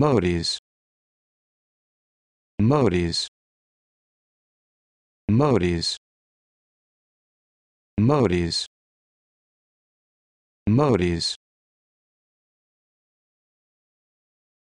Modis. Modis. Modis. Modis. Modis.